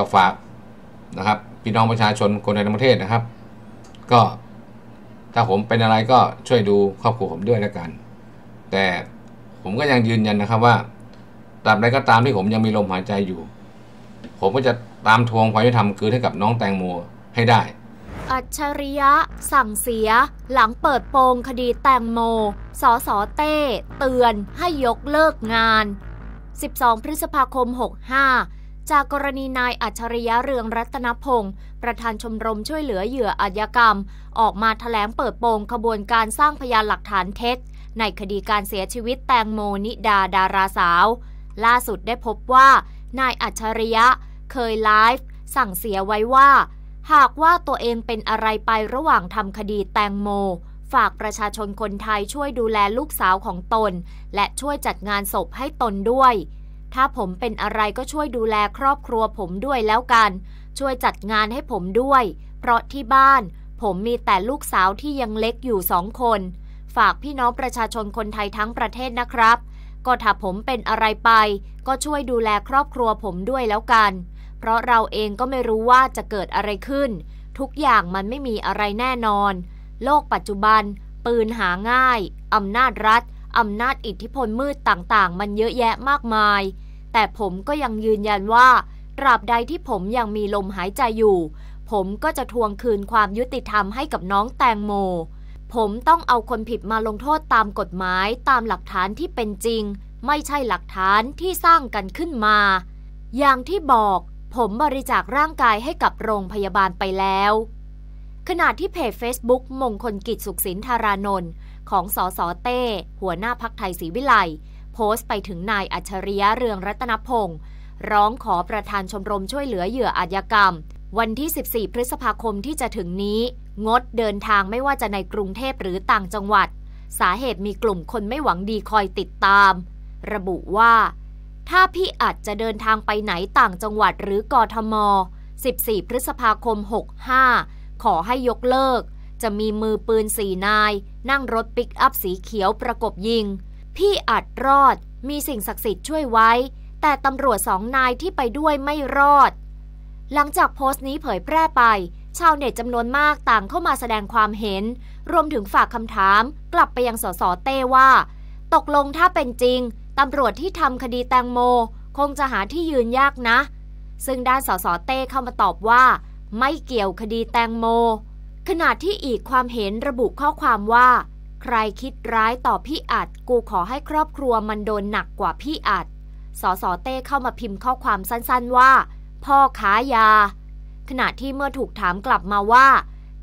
็ฝากนะครับพี่น้องประชาชนคนในประเทศนะครับ ก็ถ้าผมเป็นอะไรก็ช่วยดูครอบครัวผมด้วยแล้วกัน แต่ผมก็ยังยืนยันนะครับว่าตราบใดก็ตามที่ผมยังมีลมหายใจอยู่ ผมก็จะตามทวงความยุติธรรมคืนให้กับน้องแตงโมให้ได้ อัจฉริยะสั่งเสียหลังเปิดโปงคดีแตงโมสสเต้ เตือนให้ยกเลิกงาน 12 พฤษภาคม65จากกรณีนายอัจฉริยะเรืองรัตนพงศ์ประธานชมรมช่วยเหลือเหยื่ออาญากรรม ออกมาถแถลงเปิดโปงขบวนการสร้างพยานหลักฐานเท็จ ในคดีการเสียชีวิตแตงโมนิดาดาราสาว ล่าสุดได้พบว่า นายอัจฉริยะเคยไลฟ์สั่งเสียไว้ว่า หากว่าตัวเองเป็นอะไรไประหว่างทำคดีแตงโม ฝากประชาชนคนไทยช่วยดูแลลูกสาวของตน และช่วยจัดงานศพให้ตนด้วยถ้าผมเป็นอะไรก็ช่วยดูแลครอบครัวผมด้วยแล้วกัน ช่วยจัดงานให้ผมด้วย เพราะที่บ้าน ผมมีแต่ลูกสาวที่ยังเล็กอยู่สองคน ฝากพี่น้องประชาชนคนไทยทั้งประเทศนะครับ ก็ถ้าผมเป็นอะไรไปก็ช่วยดูแลครอบครัวผมด้วยแล้วกัน เพราะเราเองก็ไม่รู้ว่าจะเกิดอะไรขึ้น ทุกอย่างมันไม่มีอะไรแน่นอน โลกปัจจุบัน ปืนหาง่ายอำนาจรัฐอำนาจอิทธิพลมืดต่างๆ มันเยอะแยะมากมาย แต่ผมก็ยังยืนยันว่าตราบใดที่ผมยังมีลมหายใจอยู่ ผมก็จะทวงคืนความยุติธรรมให้กับน้องแตงโม ผมต้องเอาคนผิดมาลงโทษตามกฎหมายตามหลักฐานที่เป็นจริง ไม่ใช่หลักฐานที่สร้างกันขึ้นมา อย่างที่บอก ผมบริจาคร่างกายให้กับโรงพยาบาลไปแล้ว ขณะที่เพจ Facebook มงคลกิจสุขสินธารานนท์ของสสเต้ หัวหน้าพักไทยศรีวิไลโพสต์ไปถึงนายอัจฉริยะเรืองรัตนพงศ์ร้องขอประธานชมรมช่วยเหลือเหยื่ออาชญากรรม วันที่ 14 พฤษภาคมที่จะถึงนี้ งดเดินทางไม่ว่าจะในกรุงเทพหรือต่างจังหวัด สาเหตุมีกลุ่มคนไม่หวังดีคอยติดตาม ระบุว่า ถ้าพี่อัดจะเดินทางไปไหนต่างจังหวัดหรือกทม 14 พฤษภาคม 65 ขอให้ยกเลิกจะมีมือปืนสี่นาย นั่งรถปิกอัพสีเขียวประกบยิง พี่อาจรอด มีสิ่งศักดิ์สิทธิ์ช่วยไว้ แต่ตำรวจสองนายที่ไปด้วยไม่รอด หลังจากโพสต์นี้เผยแพร่ไป ชาวเน็ตจำนวนมากต่างเข้ามาแสดงความเห็น รวมถึงฝากคำถาม กลับไปยังสสเต้ว่า ตกลงถ้าเป็นจริง ตำรวจที่ทำคดีแตงโม คงจะหาที่ยืนยากนะ ซึ่งด้านสสเต้เข้ามาตอบว่า ไม่เกี่ยวคดีแตงโมขณะที่อีกความเห็นระบุข้อความว่า ใครคิดร้ายต่อพี่อัดกูขอให้ครอบครัวมันโดนหนักกว่าพี่อัด สสเต้เข้ามาพิมพ์ข้อความสั้นๆว่า พ่อค้ายา ขณะที่เมื่อถูกถามกลับมาว่า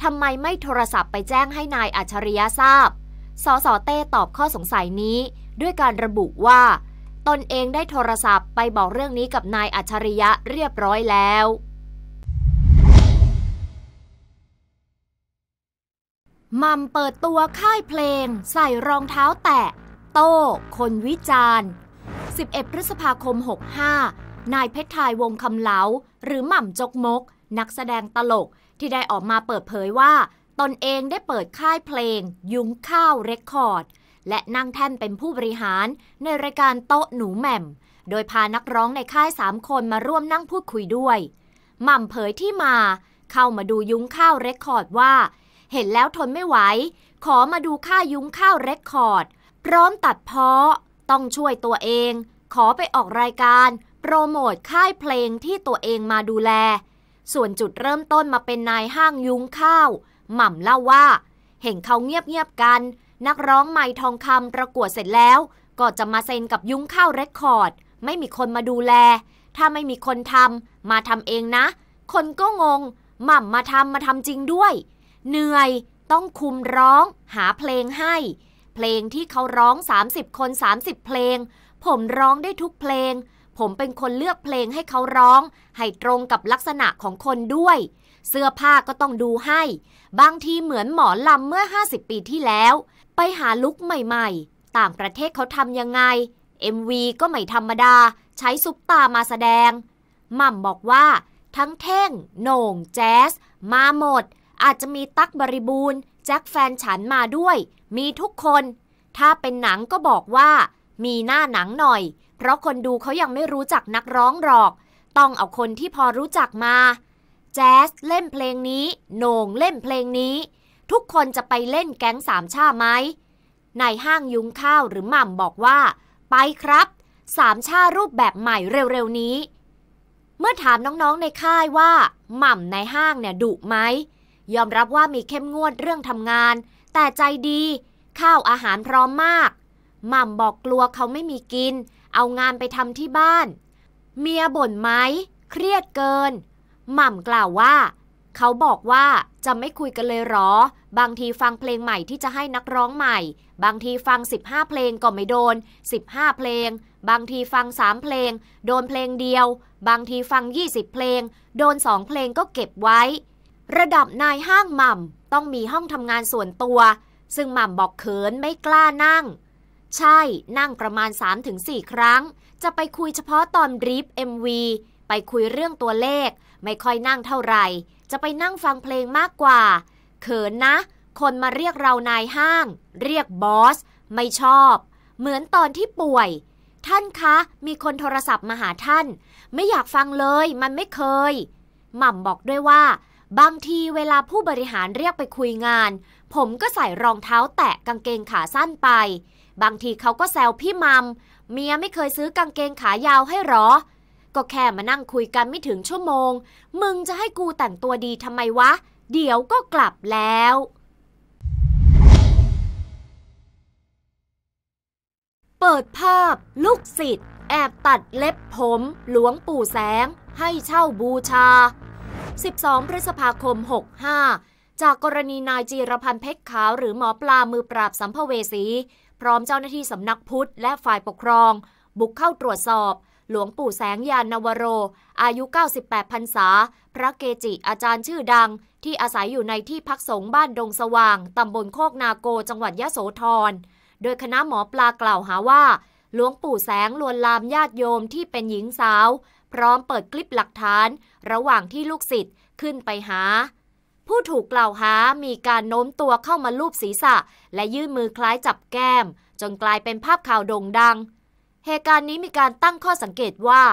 ทำไมไม่โทรศัพท์ไปแจ้งให้นายอัจฉริยะทราบ สสเต้ตอบข้อสงสัยนี้ ด้วยการระบุว่า ตนเองได้โทรศัพท์ไปบอกเรื่องนี้กับนายอัจฉริยะเรียบร้อยแล้วมัมเปิดตัวค่ายเพลง ใส่รองเท้าแตะ โต้คนวิจารณ์ 11 พฤษภาคม 65 นายเพชรทายวงคำเหลา หรือหม่ำจกมก นักแสดงตลกที่ได้ออกมาเปิดเผยว่า ตนเองได้เปิดค่ายเพลง ยุ้งข้าวเรคคอร์ด และนั่งแท่นเป็นผู้บริหารในรายการโต๊ะหนูแหม่ม โดยพานักร้องในค่าย3คนมาร่วมนั่งพูดคุยด้วย หม่ำเผยที่มา เข้ามาดูยุ้งข้าวเรคคอร์ดว่าเห็นแล้วทนไม่ไหว ขอมาดูค่ายุ้งข้าวเรคคอร์ดพร้อมตัดเพาะต้องช่วยตัวเอง ขอไปออกรายการ โปรโมทค่ายเพลงที่ตัวเองมาดูแล ส่วนจุดเริ่มต้นมาเป็นนายห้างยุ้งข้าว หม่ำเล่าว่า เห็นเขาเงียบๆกัน นักร้องใหม่ทองคำประกวดเสร็จแล้ว ก็จะมาเซ็นกับยุ้งข้าวเรคคอร์ดไม่มีคนมาดูแล ถ้าไม่มีคนทำมาทำเองนะ คนก็งง หม่ำมาทำมาทำจริงด้วยเหนื่อยต้องคุมร้อง หาเพลงให้ เพลงที่เขาร้อง 30 คน 30 เพลง ผมร้องได้ทุกเพลง ผมเป็นคนเลือกเพลงให้เขาร้อง ให้ตรงกับลักษณะของคนด้วย เสื้อผ้าก็ต้องดูให้ บางทีเหมือนหมอลำเมื่อ 50 ปีที่แล้ว ไปหาลุกใหม่ ๆ ต่างประเทศเขาทำยังไง MV ก็ไม่ธรรมดาใช้ซุปตามาแสดงมม่มบอกว่า ทั้งเท่งโหน่งแจ๊สมาหมดอาจจะมีตั๊กบริบูรณ์แจ็คแฟนฉันมาด้วย มีทุกคน ถ้าเป็นหนังก็บอกว่ามีหน้าหนังหน่อย เพราะคนดูเขายังไม่รู้จักนักร้องหรอก ต้องเอาคนที่พอรู้จักมาแจ๊สเล่นเพลงนี้โหน่งเล่นเพลงนี้ ทุกคนจะไปเล่นแก๊งสามชาไหมนายห้างยุงข้าวหรือหม่ำบอกว่า ไปครับสามชารูปแบบใหม่เร็วๆนี้ เมื่อถามน้องๆในค่ายว่าหม่ำในห้างเนี่ยดุไหมยอมรับว่ามีเข้มงวดเรื่องทำงาน แต่ใจดี ข้าวอาหารพร้อมมาก หม่ำบอกกลัวเขาไม่มีกิน เอางานไปทำที่บ้าน เมียบ่นไหมเครียดเกิน หม่ำกล่าวว่า เขาบอกว่าจะไม่คุยกันเลยหรอ บางทีฟังเพลงใหม่ที่จะให้นักร้องใหม่ บางทีฟัง 15 เพลงก็ไม่โดน 15 เพลง บางทีฟัง 3 เพลงโดนเพลงเดียว บางทีฟัง 20 เพลง โดน2เพลงก็เก็บไว้ระดับนายห้างหม่ำต้องมีห้องทำงานส่วนตัว ซึ่งหม่ำบอกเขินไม่กล้านั่ง ใช่ นั่งประมาณ 3-4 ครั้ง จะไปคุยเฉพาะตอนรีฟเอ็มวีไปคุยเรื่องตัวเลข ไม่ค่อยนั่งเท่าไหร่จะไปนั่งฟังเพลงมากกว่า เขินนะ คนมาเรียกเรานายห้าง เรียกบอสไม่ชอบ เหมือนตอนที่ป่วย ท่านคะ มีคนโทรศัพท์มาหาท่าน ไม่อยากฟังเลยมันไม่เคย หม่ำบอกด้วยว่าบางทีเวลาผู้บริหารเรียกไปคุยงาน ผมก็ใส่รองเท้าแตะกางเกงขาสั้นไป บางทีเขาก็แซวพี่มัม เมียไม่เคยซื้อกางเกงขายาวให้หรอ ก็แค่มานั่งคุยกันไม่ถึงชั่วโมง มึงจะให้กูแต่งตัวดีทำไมวะ เดี๋ยวก็กลับแล้ว เปิดภาพ ลูกศิษย์ แอบตัดเล็บผม หลวงปู่แสง ให้เช่าบูชา12 พฤษภาคม 65 จากกรณีนายจีรพันธ์เพชรขาวหรือหมอปลามือปราบสัมภเวสี พร้อมเจ้าหน้าที่สำนักพุทธและฝ่ายปกครอง บุกเข้าตรวจสอบ หลวงปู่แสงยานนวโร อายุ 98พรรษา พระเกจิอาจารย์ชื่อดัง ที่อาศัยอยู่ในที่พักสงฆ์บ้านดงสว่างตำบลโคกนาโกจังหวัดยะโสธร โดยคณะหมอปลากล่าวหาว่า หลวงปู่แสงลวนลามญาติโยมที่เป็นหญิงสาวพร้อมเปิดคลิปหลักฐาน ระหว่างที่ลูกศิษย์ขึ้นไปหา ผู้ถูกกล่าวหา มีการโน้มตัวเข้ามาลูบศีรษะ และยื่นมือคล้ายจับแก้ม จนกลายเป็นภาพข่าวโด่งดัง เหตุการณ์นี้มีการตั้งข้อสังเกตว่า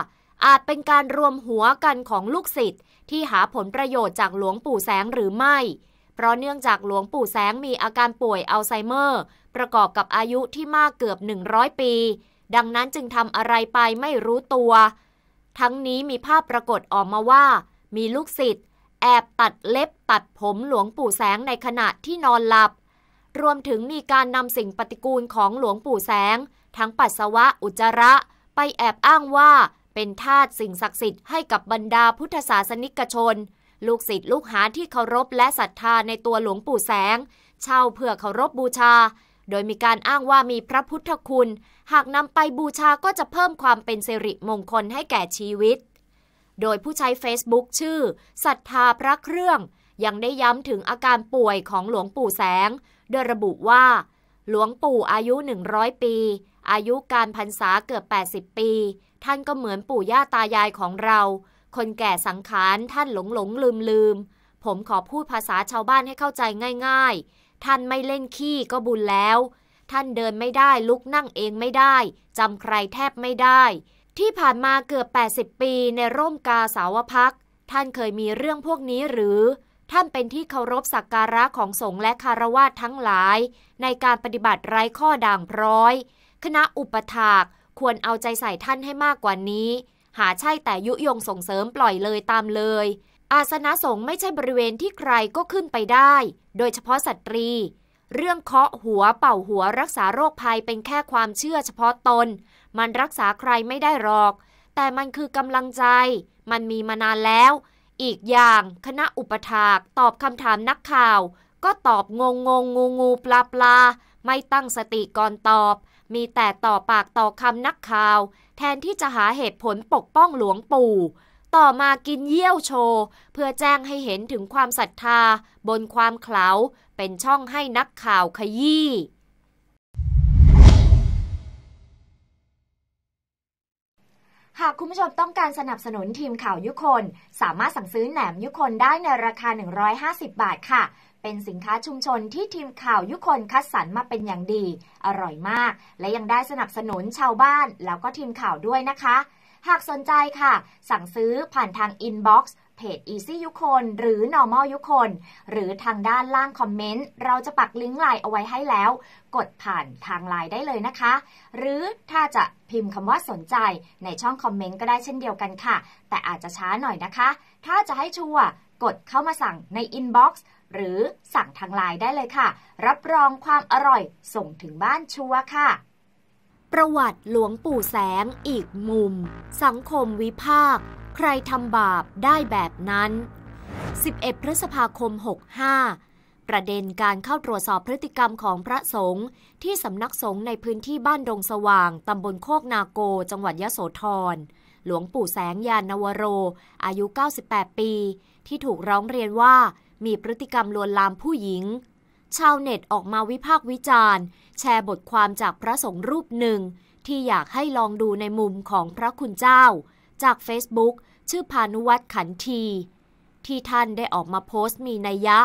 อาจเป็นการรวมหัวกันของลูกศิษย์ที่หาผลประโยชน์จากหลวงปู่แสงหรือไม่ เพราะเนื่องจากหลวงปู่แสงมีอาการป่วยอัลไซเมอร์ ประกอบกับอายุที่มากเกือบ 100 ปี ดังนั้นจึงทำอะไรไปไม่รู้ตัวทั้งนี้มีภาพปรากฏออกมาว่า มีลูกศิษย์ แอบตัดเล็บตัดผมหลวงปู่แสงในขณะที่นอนหลับ รวมถึงมีการนำสิ่งปฏิกูลของหลวงปู่แสง ทั้งปัสสาวะอุจจาระไปแอบอ้างว่าเป็นทาตสิ่งศักดิ์สิทธิ์ให้กับบรรดาพุทธศาสนิกชน ลูกศิษย์ลูกหาที่เคารพและศรัทธาในตัวหลวงปู่แสง เช่าเพื่อเคารพบบูชาโดยมีการอ้างว่ามีพระพุทธคุณ หากนำไปบูชาก็จะเพิ่มความเป็นสิริมงคลให้แก่ชีวิต โดยผู้ใช้ Facebook ชื่อศรัทธาพระเครื่อง ยังได้ย้ำถึงอาการป่วยของหลวงปู่แสง โดยระบุว่า หลวงปู่อายุ 100 ปี อายุการพรรษาเกือบ 80 ปี ท่านก็เหมือนปู่ย่าตายายของเรา คนแก่สังขารท่านหลงหลงลืมลืม ผมขอพูดภาษาชาวบ้านให้เข้าใจง่าย ๆท่านไม่เล่นขี้ก็บุญแล้ว ท่านเดินไม่ได้ลุกนั่งเองไม่ได้จำใครแทบไม่ได้ ที่ผ่านมาเกือบ 80 ปีในร่มกาสาวพัก ท่านเคยมีเรื่องพวกนี้หรือ ท่านเป็นที่เคารพสักการะของสงฆ์และคารวะทั้งหลาย ในการปฏิบัติไร้ข้อด่างพร้อย คณะอุปถาก ควรเอาใจใส่ท่านให้มากกว่านี้ หาใช่แต่ยุยงส่งเสริมปล่อยเลยตามเลยอาสนะสงฆ์ไม่ใช่บริเวณที่ใครก็ขึ้นไปได้ โดยเฉพาะสตรี เรื่องเคาะหัวเป่าหัวรักษาโรคภัยเป็นแค่ความเชื่อเฉพาะตน มันรักษาใครไม่ได้หรอก แต่มันคือกำลังใจ มันมีมานานแล้ว อีกอย่างคณะอุปถากตอบคำถามนักข่าวก็ตอบงงงงงูงูปลาปลา ไม่ตั้งสติก่อนตอบ มีแต่ต่อปากต่อคำนักข่าว แทนที่จะหาเหตุผลปกป้องหลวงปู่ต่อมากินเยี่ยวโชว์เพื่อแจ้งให้เห็นถึงความศรัทธา บนความเขลาเป็นช่องให้นักข่าวขยี้ หากคุณผู้ชมต้องการสนับสนุนทีมข่าวยุคนสามารถสั่งซื้อแหนมยุคนได้ในราคา 150 บาทค่ะ เป็นสินค้าชุมชนที่ทีมข่าวยุคนคัดสรรมาเป็นอย่างดี อร่อยมาก และยังได้สนับสนุนชาวบ้าน แล้วก็ทีมข่าวด้วยนะคะหากสนใจค่ะ สั่งซื้อผ่านทางอินบ็อกซ์เพจ Easy ยุคนหรือ Normal ยุคน หรือทางด้านล่างคอมเมนต์ เราจะปักลิงก์ไลน์เอาไว้ให้แล้ว กดผ่านทางไลน์ได้เลยนะคะ หรือถ้าจะพิมพ์คำว่าสนใจในช่องคอมเมนต์ก็ได้เช่นเดียวกันค่ะ แต่อาจจะช้าหน่อยนะคะ ถ้าจะให้ชัวร์กดเข้ามาสั่งในอินบ็อกซ์หรือสั่งทางไลน์ได้เลยค่ะ รับรองความอร่อยส่งถึงบ้านชัวร์ค่ะประวัติหลวงปู่แสงอีกมุม สังคมวิพากษ์ใครทำบาปได้แบบนั้น 11 พฤษภาคม 65 ประเด็นการเข้าตรวจสอบพฤติกรรมของพระสงฆ์ที่สำนักสงฆ์ในพื้นที่บ้านดงสว่างตำบลโคกนาโก จังหวัดยะโสธร หลวงปู่แสงยานนวโร อายุ 98 ปี ที่ถูกร้องเรียนว่า มีพฤติกรรมลวนลามผู้หญิงชาวเน็ตออกมาวิพากษ์วิจารณ์ แชร์บทความจากพระสงฆ์รูปหนึ่ง ที่อยากให้ลองดูในมุมของพระคุณเจ้า จาก Facebook ชื่อพานุวัตรขันที ที่ท่านได้ออกมาโพสต์มีนัยยะ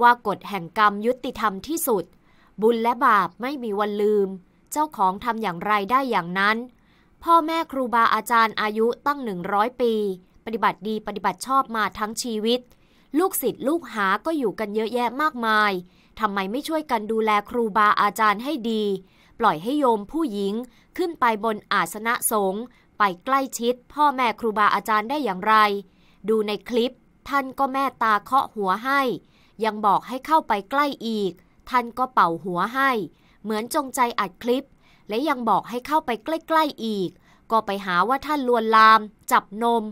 ว่ากฎแห่งกรรมยุติธรรมที่สุด บุญและบาปไม่มีวันลืม เจ้าของทำอย่างไรได้อย่างนั้น พ่อแม่ครูบาอาจารย์อายุตั้ง 100 ปี ปฏิบัติดีปฏิบัติชอบมาทั้งชีวิต ลูกศิษย์ลูกหา ก็อยู่กันเยอะแยะมากมายทำไมไม่ช่วยกันดูแลครูบาอาจารย์ให้ดี ปล่อยให้โยมผู้หญิงขึ้นไปบนอาสนะสงฆ์ไปใกล้ชิด พ่อแม่ครูบาอาจารย์ได้อย่างไร ดูในคลิปท่านก็แม่ตาเคาะหัวให้ ยังบอกให้เข้าไปใกล้อีก ท่านก็เป่าหัวให้ เหมือนจงใจอัดคลิป และยังบอกให้เข้าไปใกล้ๆอีก ก็ไปหาว่าท่านลวนลามจับนม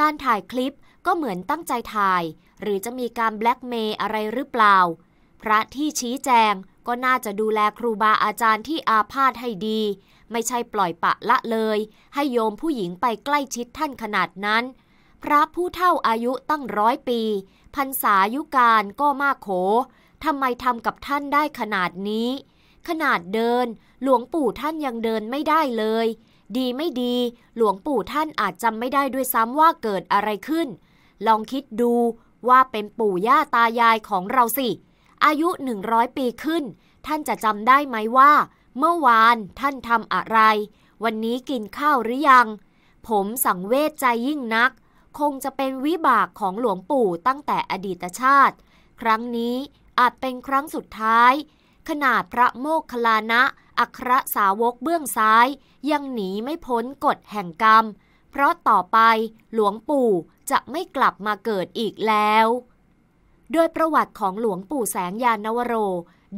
การถ่ายคลิปก็เหมือนตั้งใจถ่าย หรือจะมีการแบล็กเมย์อะไรหรือเปล่าพระที่ชี้แจงก็น่าจะดูแลครูบาอาจารย์ที่อาพาธให้ดี ไม่ใช่ปล่อยปะละเลย ให้โยมผู้หญิงไปใกล้ชิดท่านขนาดนั้น พระผู้เฒ่าอายุตั้งร้อยปีพรรษายุการก็มากโขทำไมทำกับท่านได้ขนาดนี้ ขนาดเดิน หลวงปู่ท่านยังเดินไม่ได้เลย ดีไม่ดี หลวงปู่ท่านอาจจำไม่ได้ด้วยซ้ำว่าเกิดอะไรขึ้น ลองคิดดูว่าเป็นปู่ย่าตายายของเราสิอายุ100ปีขึ้น ท่านจะจำได้ไหมว่า เมื่อวานท่านทำอะไร วันนี้กินข้าวหรือยัง ผมสังเวชใจยิ่งนัก คงจะเป็นวิบากของหลวงปู่ตั้งแต่อดีตชาติ ครั้งนี้อาจเป็นครั้งสุดท้าย ขนาดพระโมคคลานะ อัครสาวกเบื้องซ้าย ยังหนีไม่พ้นกฎแห่งกรรม เพราะต่อไปหลวงปู่จะไม่กลับมาเกิดอีกแล้วโดยประวัติของหลวงปู่แสงยานนวโร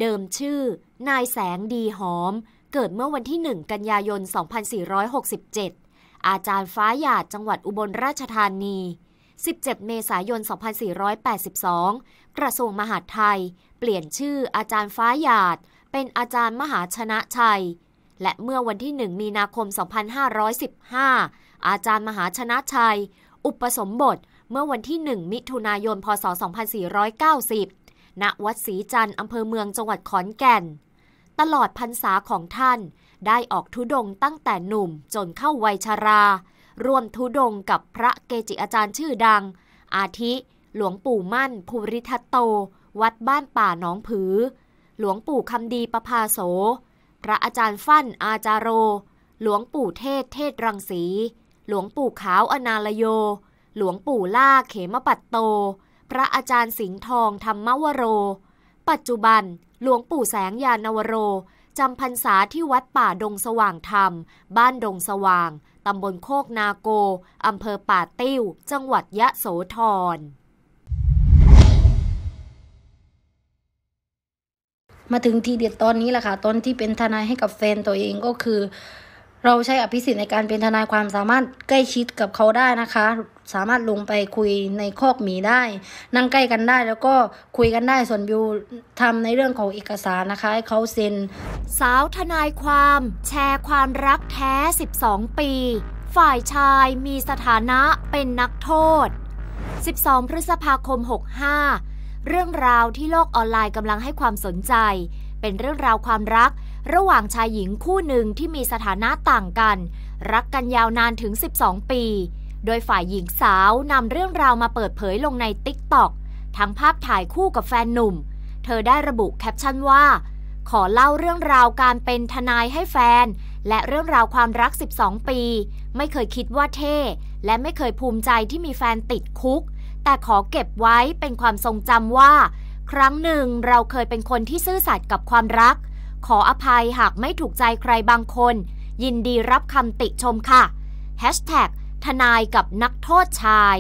เดิมชื่อ นายแสงดีหอม เกิดเมื่อวันที่ 1 กันยายน 2467 อาจารย์ฟ้าหยาด จังหวัดอุบลราชธานี 17 เมษายน 2482 กระทรวงมหาดไทย เปลี่ยนชื่ออาจารย์ฟ้าหยาด เป็นอาจารย์มหาชนะชัย และเมื่อวันที่ 1 มีนาคม 2515 อาจารย์มหาชนะชัย อุปสมบทเมื่อวันที่ 1 มิถุนายนพศ 2490 ณ วัดศรีจันทร์อำเภอเมืองจังหวัดขอนแก่น ตลอดพรรษาของท่านได้ออกทุดงตั้งแต่หนุ่มจนเข้าวัยชารา ร่วมทุดงกับพระเกจิอาจารย์ชื่อดัง อาทิ หลวงปู่มั่น ภูริทัตโต วัดบ้านป่าหนองผือ หลวงปู่คำดีประภาโสพระอาจารย์ฟั่น อาจารโรหลวงปู่เทศเทศรังสี หลวงปู่ขาว อนาลโยหลวงปู่ล่าเขมปัตโต พระอาจารย์สิงห์ทองธรรมวโร ปัจจุบัน หลวงปู่แสงยานวโร จำพรรษาที่วัดป่าดงสว่างธรรม บ้านดงสว่าง ตำบลโคกนาโก อำเภอป่าติ้ว จังหวัดยะโสธร มาถึงทีเด็ดตอนนี้แหละค่ะ ตอนที่เป็นทนายให้กับแฟนตัวเองก็คือ เราใช้อภิสิทธิ์ในการเป็นทนายความสามารถใกล้ชิดกับเขาได้นะคะสามารถลงไปคุยในคอกหมีได้ นั่งใกล้กันได้แล้วก็คุยกันได้ส่วนบิวทำในเรื่องของเอกสารนะคะให้เขาเซ็นสาวทนายความแชร์ความรักแท้ 12 ปี ฝ่ายชายมีสถานะเป็นนักโทษ 12 พฤษภาคม 65 เรื่องราวที่โลกออนไลน์กำลังให้ความสนใจ เป็นเรื่องราวความรัก ระหว่างชายหญิงคู่หนึ่งที่มีสถานะต่างกัน รักกันยาวนานถึง 12 ปีโดยฝ่ายหญิงสาวนำเรื่องราวมาเปิดเผยลงในติ๊กต็อกทั้งภาพถ่ายคู่กับแฟนหนุ่ม เธอได้ระบุแคปชั่นว่า ขอเล่าเรื่องราวการเป็นทนายให้แฟน และเรื่องราวความรัก 12 ปี ไม่เคยคิดว่าเท่ และไม่เคยภูมิใจที่มีแฟนติดคุก แต่ขอเก็บไว้เป็นความทรงจำว่า ครั้งหนึ่งเราเคยเป็นคนที่ซื่อสัตย์กับความรัก ขออภัยหากไม่ถูกใจใครบางคน ยินดีรับคำติชมค่ะ Hashtag ทนายกับนักโทษชาย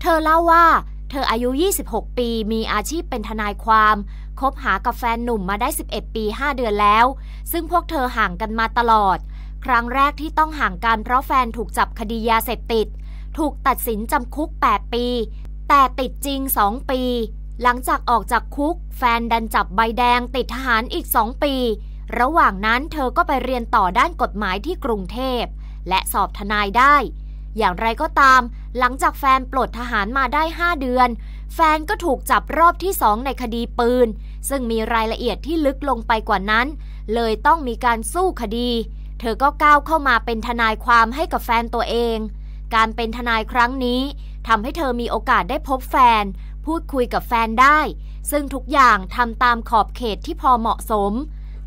เธอเล่าว่า เธออายุ 26 ปีมีอาชีพเป็นทนายความ คบหากับแฟนหนุ่มมาได้ 11 ปี 5 เดือนแล้ว ซึ่งพวกเธอห่างกันมาตลอด ครั้งแรกที่ต้องห่างกันเพราะแฟนถูกจับคดียาเสพติด ถูกตัดสินจำคุก 8 ปี แต่ติดจริง 2 ปี หลังจากออกจากคุก แฟนดันจับใบแดงติดทหารอีก 2 ปี ระหว่างนั้นเธอก็ไปเรียนต่อด้านกฎหมายที่กรุงเทพและสอบทนายได้อย่างไรก็ตาม หลังจากแฟนปลดทหารมาได้ 5 เดือน แฟนก็ถูกจับรอบที่สองในคดีปืน ซึ่งมีรายละเอียดที่ลึกลงไปกว่านั้น เลยต้องมีการสู้คดี เธอก็ก้าวเข้ามาเป็นทนายความให้กับแฟนตัวเอง การเป็นทนายครั้งนี้ทำให้เธอมีโอกาสได้พบแฟน พูดคุยกับแฟนได้ ซึ่งทุกอย่างทำตามขอบเขตที่พอเหมาะสม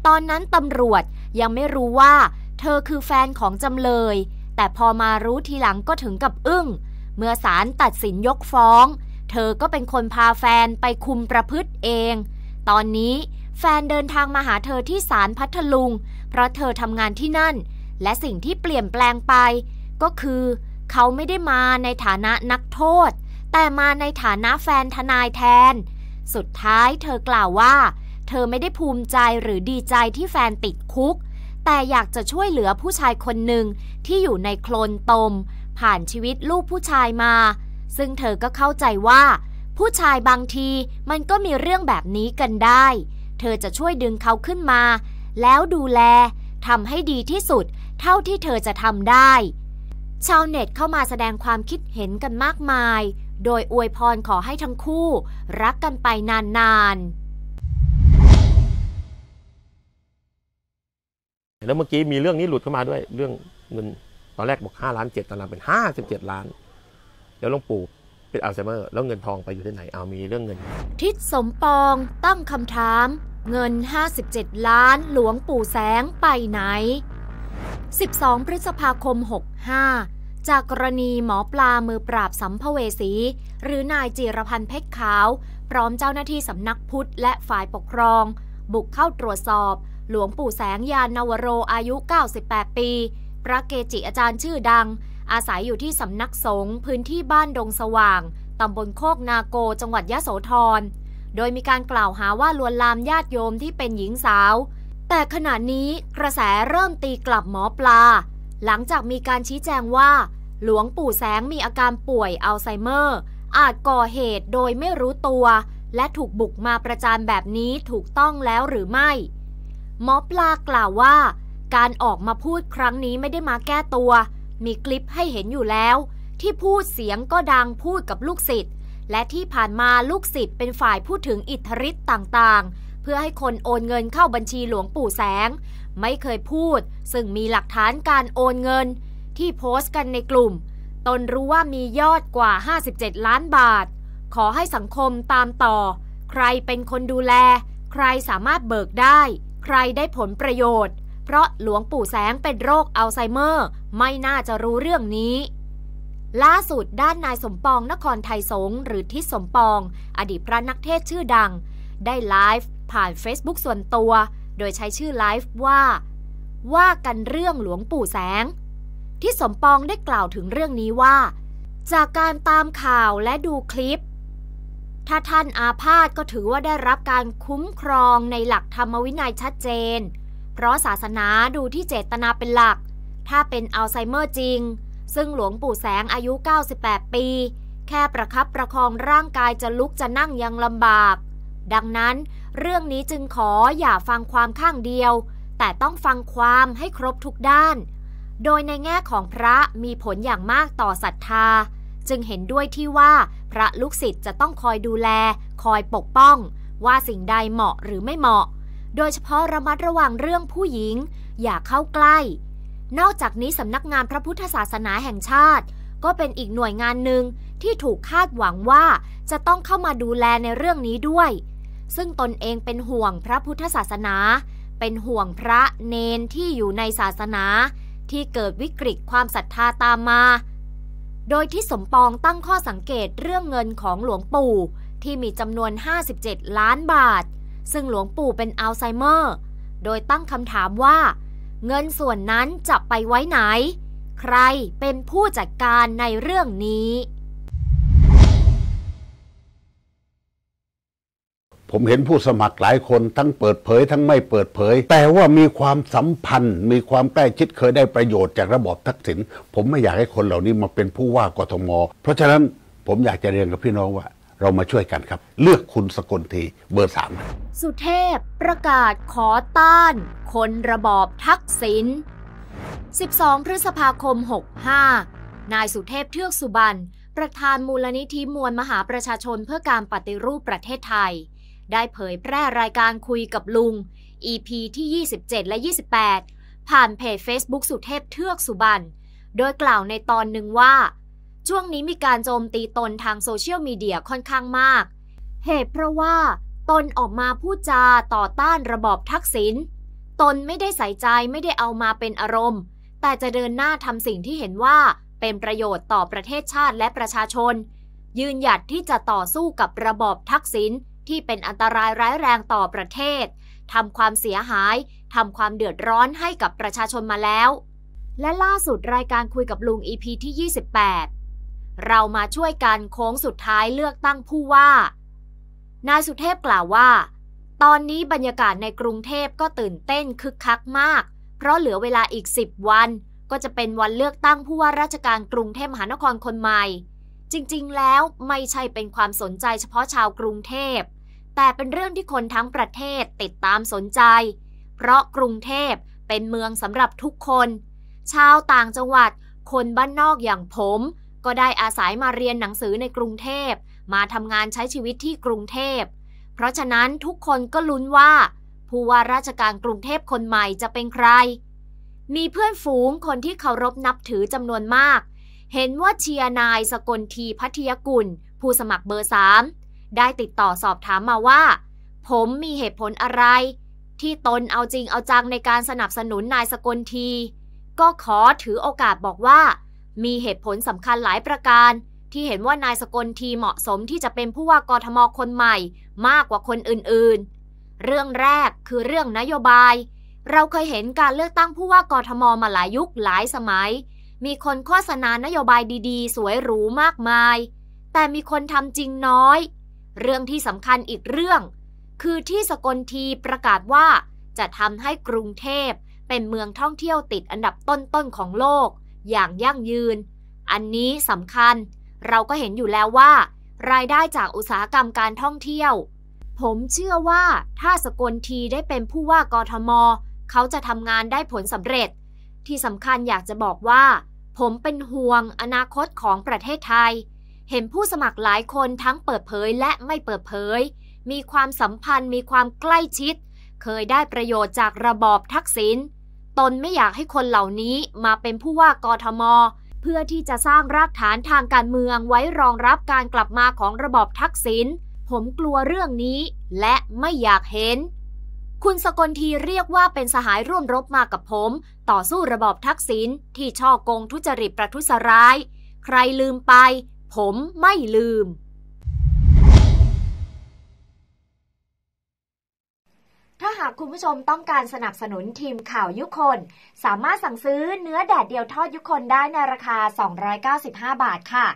ตอนนั้นตำรวจยังไม่รู้ว่า เธอคือแฟนของจำเลยแต่พอมารู้ทีหลังก็ถึงกับอึ้งเมื่อศาลตัดสินยกฟ้อง เธอก็เป็นคนพาแฟนไปคุมประพฤติเอง ตอนนี้แฟนเดินทางมาหาเธอที่ศาลพัทลุง เพราะเธอทำงานที่นั่น และสิ่งที่เปลี่ยนแปลงไป ก็คือ เขาไม่ได้มาในฐานะนักโทษ แต่มาในฐานะแฟนทนายแทน สุดท้ายเธอกล่าวว่า เธอไม่ได้ภูมิใจหรือดีใจที่แฟนติดคุกแต่อยากจะช่วยเหลือผู้ชายคนหนึ่งที่อยู่ในโคลนตม ผ่านชีวิตลูกผู้ชายมา ซึ่งเธอก็เข้าใจว่า ผู้ชายบางทีมันก็มีเรื่องแบบนี้กันได้ เธอจะช่วยดึงเขาขึ้นมา แล้วดูแลทำให้ดีที่สุด เท่าที่เธอจะทำได้ ชาวเน็ตเข้ามาแสดงความคิดเห็นกันมากมาย โดยอวยพรขอให้ทั้งคู่ รักกันไปนานๆแล้วเมื่อกี้มีเรื่องนี้หลุดเข้ามาด้วยเรื่องเงินตอนแรกบอกห้าล้านเจ็ดตอนหลังเป็นห้าสิบเจ็ดล้านแล้วหลวงปู่เป็นอัลไซเมอร์แล้วเงินทองไปอยู่ที่ไหน เอามีเรื่องเงิน ทิศสมปองตั้งคำถามเงิน 57 ล้านหลวงปู่แสงไปไหน 12 พฤษภาคม 65 จากกรณีหมอปลามือปราบสัมภเวสีหรือนายจิรพันธ์เพชรขาว พร้อมเจ้าหน้าที่สำนักพุทธและฝ่ายปกครอง บุกเข้าตรวจสอบหลวงปู่แสงยานนวโรอายุ 98 ปี พระเกจิอาจารย์ชื่อดัง อาศัยอยู่ที่สำนักสงฆ์พื้นที่บ้านดงสว่าง ตำบลโคกนาโก จังหวัดยะโสธร โดยมีการกล่าวหาว่าลวนลามญาติโยมที่เป็นหญิงสาว แต่ขณะนี้กระแสเริ่มตีกลับหมอปลา หลังจากมีการชี้แจงว่า หลวงปู่แสงมีอาการป่วยอัลไซเมอร์ อาจก่อเหตุโดยไม่รู้ตัว และถูกบุกมาประจานแบบนี้ถูกต้องแล้วหรือไม่หมอปลากล่าวว่า การออกมาพูดครั้งนี้ไม่ได้มาแก้ตัว มีคลิปให้เห็นอยู่แล้ว ที่พูดเสียงก็ดังพูดกับลูกศิษย์และที่ผ่านมาลูกศิษย์เป็นฝ่ายพูดถึงอิทธิฤทธิ์ต่างๆ เพื่อให้คนโอนเงินเข้าบัญชีหลวงปู่แสง ไม่เคยพูด ซึ่งมีหลักฐานการโอนเงิน ที่โพสต์กันในกลุ่ม ตนรู้ว่ามียอดกว่า 57 ล้านบาท ขอให้สังคมตามต่อ ใครเป็นคนดูแล ใครสามารถเบิกได้ใครได้ผลประโยชน์ เพราะหลวงปู่แสงเป็นโรคอัลไซเมอร์ ไม่น่าจะรู้เรื่องนี้ ล่าสุดด้านนายสมปองนครไทยสงหรือทิศสมปอง อดีตพระนักเทศชื่อดัง ได้ไลฟ์ผ่าน Facebook ส่วนตัว โดยใช้ชื่อไลฟ์ว่า ว่ากันเรื่องหลวงปู่แสง ทิศสมปองได้กล่าวถึงเรื่องนี้ว่า จากการตามข่าวและดูคลิปถ้าท่านอาพาธก็ถือว่าได้รับการคุ้มครองในหลักธรรมวินัยชัดเจน เพราะศาสนาดูที่เจตนาเป็นหลัก ถ้าเป็นอัลไซเมอร์จริง ซึ่งหลวงปู่แสงอายุ 98 ปี แค่ประครับประคองร่างกายจะลุกจะนั่งยังลำบาก ดังนั้น เรื่องนี้จึงขออย่าฟังความข้างเดียว แต่ต้องฟังความให้ครบทุกด้าน โดยในแง่ของพระมีผลอย่างมากต่อศรัทธา จึงเห็นด้วยที่ว่าพระลูกศิษย์จะต้องคอยดูแล คอยปกป้อง ว่าสิ่งใดเหมาะหรือไม่เหมาะ โดยเฉพาะระมัดระวังเรื่องผู้หญิง อย่าเข้าใกล้ นอกจากนี้สำนักงานพระพุทธศาสนาแห่งชาติ ก็เป็นอีกหน่วยงานหนึ่งที่ถูกคาดหวังว่า จะต้องเข้ามาดูแลในเรื่องนี้ด้วย ซึ่งตนเองเป็นห่วงพระพุทธศาสนา เป็นห่วงพระเนนที่อยู่ในศาสนา ที่เกิดวิกฤตความศรัทธาตามมาโดยที่สมปองตั้งข้อสังเกตเรื่องเงินของหลวงปู่ที่มีจำนวน 57 ล้านบาท ซึ่งหลวงปู่เป็นอัลไซเมอร์ โดยตั้งคำถามว่า เงินส่วนนั้นจะไปไว้ไหน ใครเป็นผู้จัดการในเรื่องนี้ผมเห็นผู้สมัครหลายคน ทั้งเปิดเผยทั้งไม่เปิดเผย แต่ว่ามีความสัมพันธ์ มีความใกล้ชิดเคยได้ประโยชน์จากระบอบทักษิณผมไม่อยากให้คนเหล่านี้มาเป็นผู้ว่ากทมเพราะฉะนั้นผมอยากจะเรียนกับพี่น้องว่าเรามาช่วยกันครับ เลือกคุณสกลทีเบอร์สามสุเทพประกาศขอต้าน คนระบอบทักษิณ12 พฤษภาคม 65 นายสุเทพเทือกสุบรรณประธานมูลนิธิมวลมหาประชาชนเพื่อการปฏิรูปประเทศไทยได้เผยแพร่รายการคุยกับลุง EP ที่ 27 และ 28 ผ่านเพจ Facebook สุเทพเทือกสุบรรโดยกล่าวในตอนหนึ่งว่า ช่วงนี้มีการโจมตีตนทางโซเชียลมีเดียค่อนข้างมาก เหตุเพราะว่าตนออกมาพูดจาต่อต้านระบอบทักษิณ ตนไม่ได้ใส่ใจไม่ได้เอามาเป็นอารมณ์ แต่จะเดินหน้าทำสิ่งที่เห็นว่า เป็นประโยชน์ต่อประเทศชาติและประชาชน ยืนหยัดที่จะต่อสู้กับระบอบทักษิณที่เป็นอันตรายร้ายแรงต่อประเทศ ทำความเสียหาย ทำความเดือดร้อนให้กับประชาชนมาแล้ว และล่าสุดรายการคุยกับลุง EP ที่ 28 เรามาช่วยกันโค้งสุดท้ายเลือกตั้งผู้ว่า นายสุเทพกล่าวว่า ตอนนี้บรรยากาศในกรุงเทพก็ตื่นเต้นคึกคักมาก เพราะเหลือเวลาอีก 10 วัน ก็จะเป็นวันเลือกตั้งผู้ว่าราชการกรุงเทพมหานครคนใหม่ จริงๆ แล้วไม่ใช่เป็นความสนใจเฉพาะชาวกรุงเทพแต่เป็นเรื่องที่คนทั้งประเทศติดตามสนใจ เพราะกรุงเทพเป็นเมืองสำหรับทุกคน ชาวต่างจังหวัด คนบ้านนอกอย่างผม ก็ได้อาศัยมาเรียนหนังสือในกรุงเทพมาทำงานใช้ชีวิตที่กรุงเทพ เพราะฉะนั้นทุกคนก็ลุ้นว่าผู้ว่าราชการกรุงเทพคนใหม่จะเป็นใคร มีเพื่อนฝูงคนที่เคารพนับถือจำนวนมาก เห็นว่าเชียร์นายสกลทีพัทยกุล ผู้สมัครเบอร์สามได้ติดต่อสอบถามมาว่า ผมมีเหตุผลอะไร ที่ตนเอาจริงเอาจังในการสนับสนุนนายสกลที ก็ขอถือโอกาสบอกว่า มีเหตุผลสำคัญหลายประการ ที่เห็นว่านายสกลทีเหมาะสมที่จะเป็นผู้ว่ากทมคนใหม่มากกว่าคนอื่น ๆ เรื่องแรกคือเรื่องนโยบาย เราเคยเห็นการเลือกตั้งผู้ว่ากทมมาหลายยุคหลายสมัย มีคนโฆษณานโยบายดีๆ สวยหรูมากมาย แต่มีคนทำจริงน้อยเรื่องที่สำคัญอีกเรื่อง คือที่สกลทีประกาศว่า จะทำให้กรุงเทพเป็นเมืองท่องเที่ยวติดอันดับต้นๆของโลก อย่างยั่งยืน อันนี้สำคัญ เราก็เห็นอยู่แล้วว่า รายได้จากอุตสาหกรรมการท่องเที่ยว ผมเชื่อว่าถ้าสกลทีได้เป็นผู้ว่ากทม เขาจะทำงานได้ผลสำเร็จ ที่สำคัญอยากจะบอกว่า ผมเป็นห่วงอนาคตของประเทศไทยเห็นผู้สมัครหลายคนทั้งเปิดเผยและไม่เปิดเผย มีความสัมพันธ์มีความใกล้ชิด เคยได้ประโยชน์จากระบอบทักษิณ ตนไม่อยากให้คนเหล่านี้มาเป็นผู้ว่ากทม เพื่อที่จะสร้างรากฐานทางการเมืองไว้รองรับการกลับมาของระบอบทักษิณ ผมกลัวเรื่องนี้ และไม่อยากเห็น คุณสกลทีเรียกว่าเป็นสหายร่วมรบมากับผม ต่อสู้ระบอบทักษิณที่ช่อกงทุจริตประทุษร้าย ใครลืมไปผมไม่ลืม ถ้าหากคุณผู้ชมต้องการสนับสนุนทีมข่าวยุคนสามารถสั่งซื้อเนื้อแดดเดียวทอดยุคนได้ในราคา 295 บาทค่ะ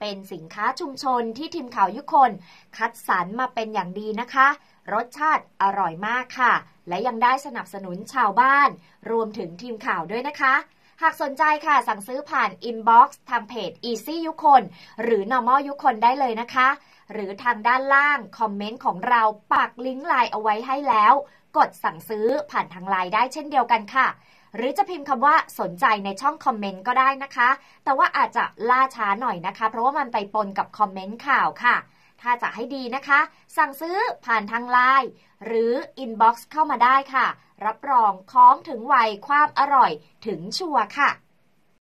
เป็นสินค้าชุมชนที่ทีมข่าวยุคนคัดสรรมาเป็นอย่างดีนะคะ รสชาติอร่อยมากค่ะ และยังได้สนับสนุนชาวบ้าน รวมถึงทีมข่าวด้วยนะคะหากสนใจค่ะสั่งซื้อผ่านอินบ็อกซ์ทางเพจ Easy ยุคนหรือ Normal ยุคนได้เลยนะคะ หรือทางด้านล่าง คอมเมนต์ของเราปักลิงก์ไลน์เอาไว้ให้แล้ว กดสั่งซื้อผ่านทางไลน์ได้เช่นเดียวกันค่ะ หรือจะพิมพ์คำว่าสนใจในช่องคอมเมนต์ก็ได้นะคะ แต่ว่าอาจจะล่าช้าหน่อยนะคะ เพราะว่ามันไปปนกับคอมเมนต์ข่าวค่ะ ถ้าจะให้ดีนะคะ สั่งซื้อผ่านทางไลน์หรืออินบ็อกซ์เข้ามาได้ค่ะรับรองคล้องถึงวัยความอร่อย ถึงชัวค่ะ